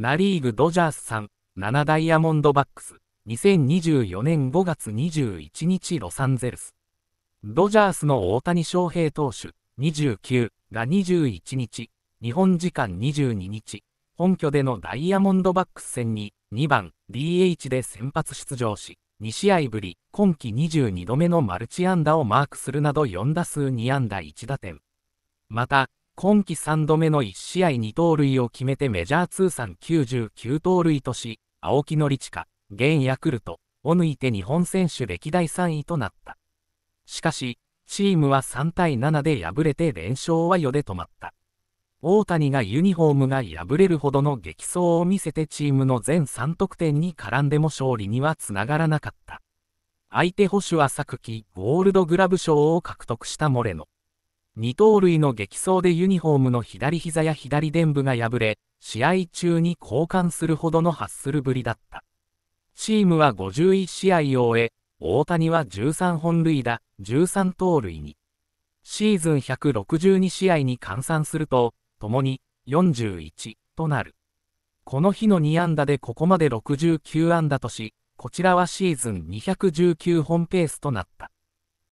ナ・リーグドジャースさん7ダイヤモンドバックス2024年5月21日ロサンゼルスドジャースの大谷翔平投手29が21日日本時間22日本拠でのダイヤモンドバックス戦に2番 DH で先発出場し2試合ぶり今季22度目のマルチ安打をマークするなど4打数2安打1打点また今季3度目の1試合2盗塁を決めてメジャー通算99盗塁とし、青木宣親、現ヤクルトを抜いて日本選手歴代3位となった。しかし、チームは3対7で敗れて連勝は4で止まった。大谷がユニフォームが破れるほどの激走を見せてチームの全3得点に絡んでも勝利にはつながらなかった。相手捕手は昨季ゴールドグラブ賞を獲得したモレノ。二盗塁の激走でユニフォームの左膝や左臀部が破れ、試合中に交換するほどのハッスルぶりだった。チームは51試合を終え、大谷は13本塁打、13盗塁に。シーズン162試合に換算すると、共に41となる。この日の2安打でここまで69安打とし、こちらはシーズン219本ペースとなった。